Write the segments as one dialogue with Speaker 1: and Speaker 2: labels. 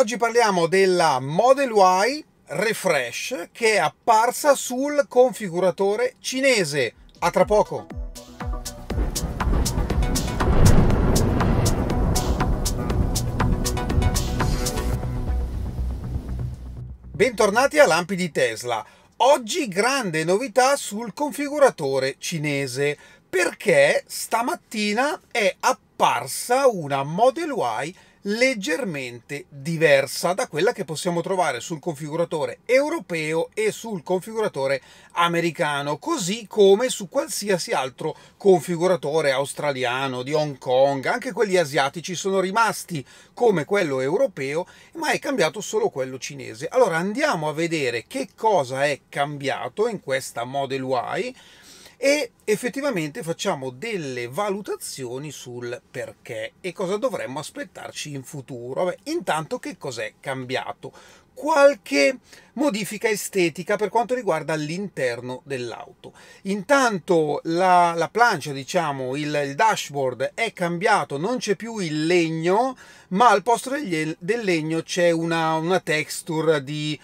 Speaker 1: Oggi parliamo della Model Y Refresh che è apparsa sul configuratore cinese. A tra poco! Bentornati a Lampi di Tesla. Oggi grande novità sul configuratore cinese perché stamattina è apparsa una Model Y leggermente diversa da quella che possiamo trovare sul configuratore europeo e sul configuratore americano, così come su qualsiasi altro configuratore australiano, di Hong Kong, anche quelli asiatici sono rimasti come quello europeo, ma è cambiato solo quello cinese. Allora andiamo a vedere che cosa è cambiato in questa Model Y e effettivamente facciamo delle valutazioni sul perché e cosa dovremmo aspettarci in futuro. Vabbè, intanto che cos'è cambiato? Qualche modifica estetica per quanto riguarda l'interno dell'auto. Intanto la, la plancia, diciamo, il, il, dashboard è cambiato, non c'è più il legno, ma al posto del legno c'è una, una texture di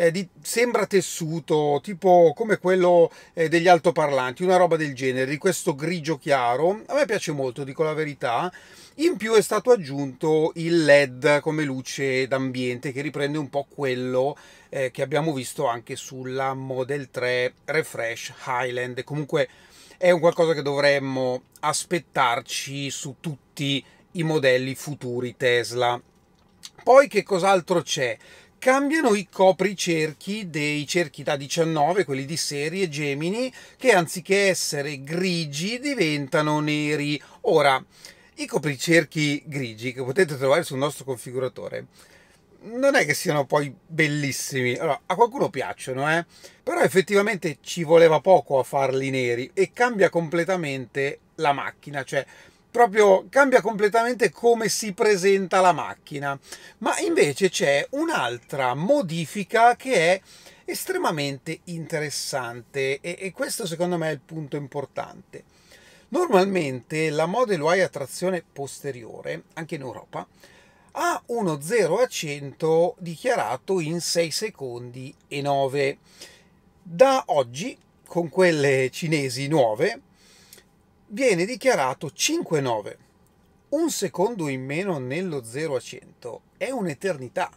Speaker 1: eh, di, sembra tessuto, tipo come quello eh, degli altoparlanti, una roba del genere, di questo grigio chiaro. A me piace molto, dico la verità. In più è stato aggiunto il LED come luce d'ambiente che riprende un po' quello eh, che abbiamo visto anche sulla Model 3 Refresh Highland. Comunque è un qualcosa che dovremmo aspettarci su tutti i modelli futuri Tesla. Poi che cos'altro c'è? cambiano i copricerchi dei cerchi da 19, quelli di serie Gemini, che anziché essere grigi diventano neri. Ora, i copricerchi grigi che potete trovare sul nostro configuratore non è che siano poi bellissimi, allora, a qualcuno piacciono, eh? però effettivamente ci voleva poco a farli neri e cambia completamente la macchina, cioè proprio cambia completamente come si presenta la macchina. Ma invece c'è un'altra modifica che è estremamente interessante e, e, questo secondo me è il punto importante. Normalmente la Model Y a trazione posteriore, anche in Europa, ha uno 0 a 100 dichiarato in 6 secondi e 9. Da oggi, con quelle cinesi nuove, viene dichiarato 5-9. Un secondo in meno nello 0 a 100 è un'eternità,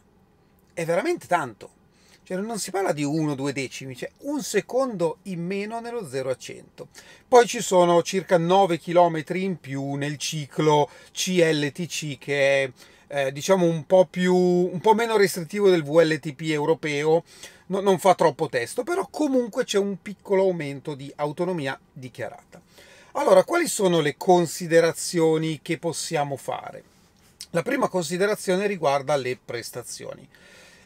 Speaker 1: è veramente tanto. Cioè non si parla di 1-2 decimi, cioè un secondo in meno nello 0 a 100. Poi ci sono circa 9 km in più nel ciclo CLTC che è eh, diciamo un po, più, un po' meno restrittivo del VLTP europeo, no, non fa troppo testo, però comunque c'è un piccolo aumento di autonomia dichiarata. Allora, quali sono le considerazioni che possiamo fare? La prima considerazione riguarda le prestazioni.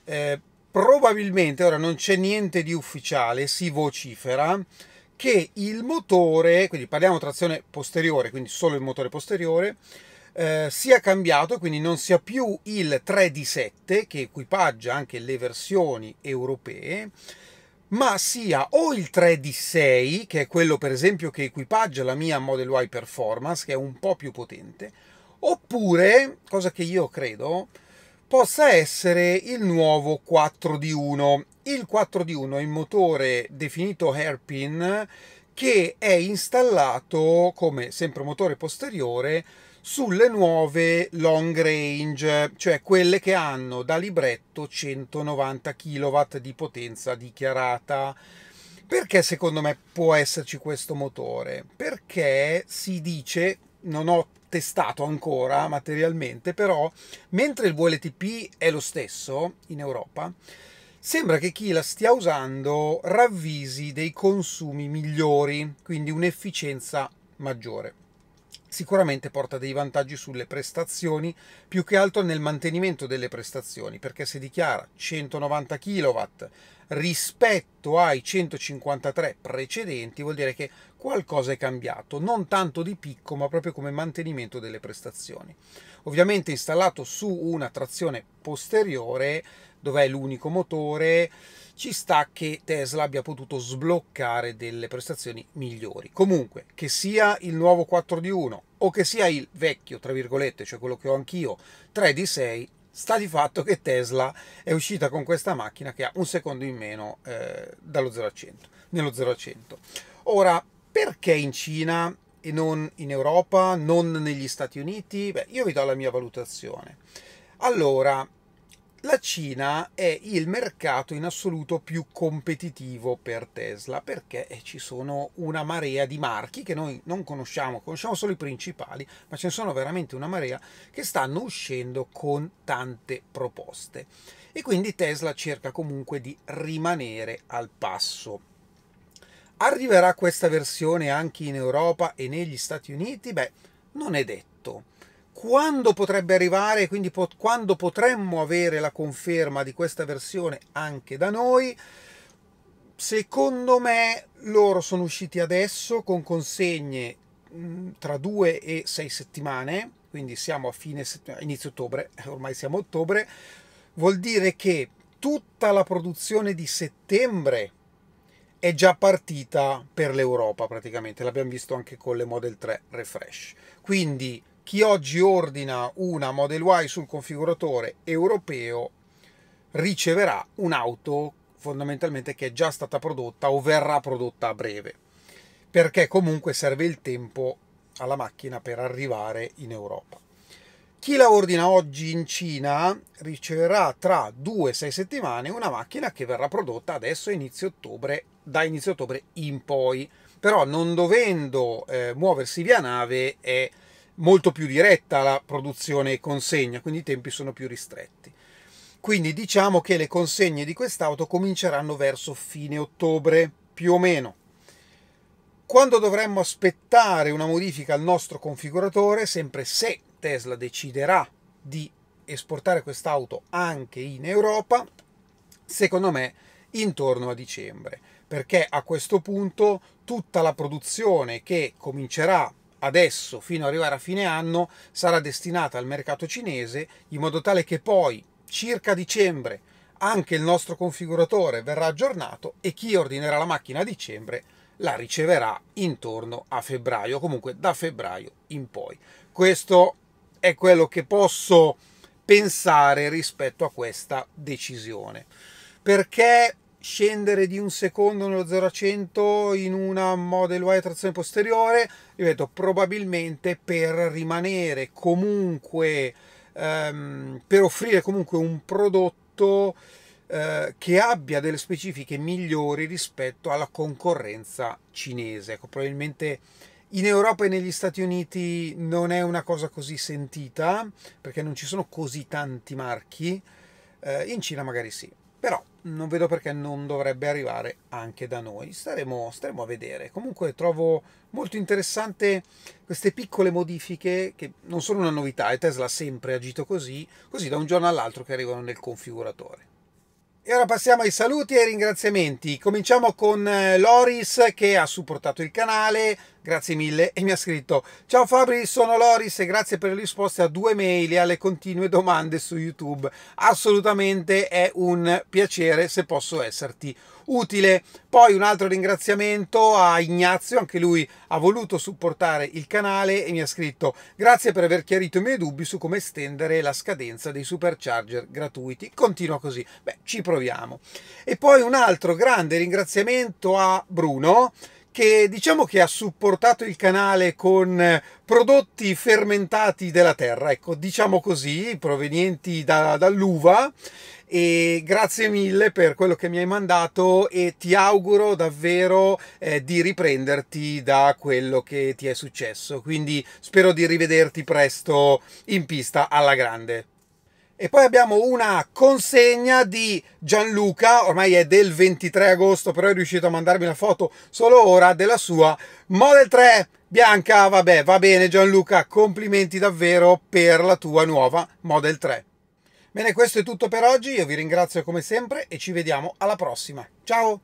Speaker 1: Eh, probabilmente, ora non c'è niente di ufficiale, si vocifera che il motore, quindi parliamo trazione posteriore, quindi solo il motore posteriore, eh, sia cambiato, quindi non sia più il 3D7 che equipaggia anche le versioni europee, ma sia o il 3 d 6, che è quello per esempio che equipaggia la mia Model Y Performance, che è un po' più potente, oppure, cosa che io credo, possa essere il nuovo 4 d 1. Il 4 d 1 è il motore definito hairpin che è installato come sempre motore posteriore sulle nuove long range, cioè quelle che hanno da libretto 190 kW di potenza dichiarata. Perché secondo me può esserci questo motore? Perché si dice, non ho testato ancora materialmente, però mentre il VLTP è lo stesso in Europa, sembra che chi la stia usando ravvisi dei consumi migliori, quindi un'efficienza maggiore sicuramente porta dei vantaggi sulle prestazioni, più che altro nel mantenimento delle prestazioni, perché se dichiara 190 kW rispetto ai 153 precedenti, vuol dire che qualcosa è cambiato, non tanto di picco, ma proprio come mantenimento delle prestazioni. Ovviamente installato su una trazione posteriore, dov'è l'unico motore, ci sta che Tesla abbia potuto sbloccare delle prestazioni migliori. Comunque, che sia il nuovo 4 d 1 o che sia il vecchio, tra virgolette, cioè quello che ho anch'io, 3 d 6, sta di fatto che Tesla è uscita con questa macchina che ha un secondo in meno eh, dallo 0 a 100, nello 0 a 100. Ora, perché in Cina e non in Europa, non negli Stati Uniti? Beh, io vi do la mia valutazione. Allora, la Cina è il mercato in assoluto più competitivo per Tesla perché eh, ci sono una marea di marchi che noi non conosciamo, conosciamo solo i principali, ma ce ne sono veramente una marea che stanno uscendo con tante proposte e quindi Tesla cerca comunque di rimanere al passo. Arriverà questa versione anche in Europa e negli Stati Uniti? Beh, non è detto quando potrebbe arrivare, quindi po- quando potremmo avere la conferma di questa versione anche da noi. Secondo me loro sono usciti adesso con consegne mm, tra due e sei settimane, quindi siamo a fine inizio ottobre, ormai siamo a ottobre, vuol dire che tutta la produzione di settembre è già partita per l'Europa praticamente, l'abbiamo visto anche con le Model 3 Refresh. Quindi chi oggi ordina una Model Y sul configuratore europeo riceverà un'auto fondamentalmente che è già stata prodotta o verrà prodotta a breve, perché comunque serve il tempo alla macchina per arrivare in Europa. Chi la ordina oggi in Cina riceverà tra 2-6 settimane una macchina che verrà prodotta adesso inizio ottobre, da inizio ottobre in poi, però non dovendo eh, muoversi via nave è molto più diretta la produzione e consegna, quindi i tempi sono più ristretti. Quindi diciamo che le consegne di quest'auto cominceranno verso fine ottobre, più o meno. Quando dovremmo aspettare una modifica al nostro configuratore, sempre se Tesla deciderà di esportare quest'auto anche in Europa, secondo me intorno a dicembre, perché a questo punto tutta la produzione che comincerà adesso fino ad arrivare a fine anno sarà destinata al mercato cinese in modo tale che poi circa dicembre anche il nostro configuratore verrà aggiornato e chi ordinerà la macchina a dicembre la riceverà intorno a febbraio, comunque da febbraio in poi. Questo è quello che posso pensare rispetto a questa decisione. Perché scendere di un secondo nello 0 a 100 in una Model Y trazione posteriore, ripeto, probabilmente per rimanere comunque, ehm, per offrire comunque un prodotto eh, che abbia delle specifiche migliori rispetto alla concorrenza cinese. Ecco, probabilmente in Europa e negli Stati Uniti non è una cosa così sentita, perché non ci sono così tanti marchi, eh, in Cina magari sì però non vedo perché non dovrebbe arrivare anche da noi. Staremo, staremo, a vedere. Comunque trovo molto interessante queste piccole modifiche che non sono una novità e Tesla ha sempre agito così, così da un giorno all'altro che arrivano nel configuratore. E ora passiamo ai saluti e ai ringraziamenti. Cominciamo con eh, Loris che ha supportato il canale, grazie mille, e mi ha scritto Ciao Fabri, sono Loris e grazie per le risposte a due mail e alle continue domande su YouTube. Assolutamente è un piacere se posso esserti utile. Poi un altro ringraziamento a Ignazio, anche lui ha voluto supportare il canale e mi ha scritto grazie per aver chiarito i miei dubbi su come estendere la scadenza dei supercharger gratuiti. Continua così, beh ci proviamo. E poi un altro grande ringraziamento a Bruno che diciamo che ha supportato il canale con prodotti fermentati della terra, ecco, diciamo così, provenienti da, dall'uva e grazie mille per quello che mi hai mandato e ti auguro davvero eh, di riprenderti da quello che ti è successo. Quindi spero di rivederti presto in pista alla grande. E poi abbiamo una consegna di Gianluca, ormai è del 23 agosto, però è riuscito a mandarmi la foto solo ora della sua Model 3 bianca. Vabbè, va bene Gianluca, complimenti davvero per la tua nuova Model 3. Bene, questo è tutto per oggi, io vi ringrazio come sempre e ci vediamo alla prossima. Ciao!